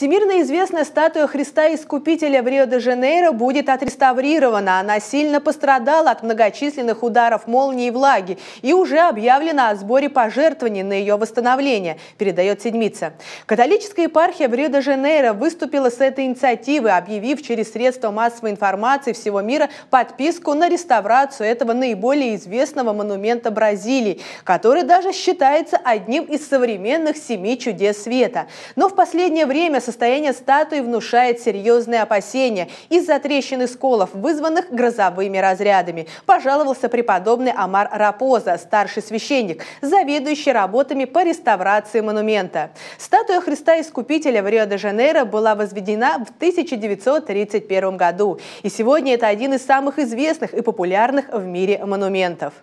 Всемирно известная статуя Христа Искупителя в Рио-де-Жанейро будет отреставрирована. Она сильно пострадала от многочисленных ударов молнии и влаги и уже объявлена о сборе пожертвований на ее восстановление, передает Седмица. Католическая епархия в Рио-де-Жанейро выступила с этой инициативы, объявив через средства массовой информации всего мира подписку на реставрацию этого наиболее известного монумента Бразилии, который даже считается одним из современных семи чудес света. Но в последнее время состояние статуи внушает серьезные опасения из-за трещин и сколов, вызванных грозовыми разрядами. Пожаловался преподобный Амар Рапоза, старший священник, заведующий работами по реставрации монумента. Статуя Христа Искупителя в Рио-де-Жанейро была возведена в 1931 году. И сегодня это один из самых известных и популярных в мире монументов.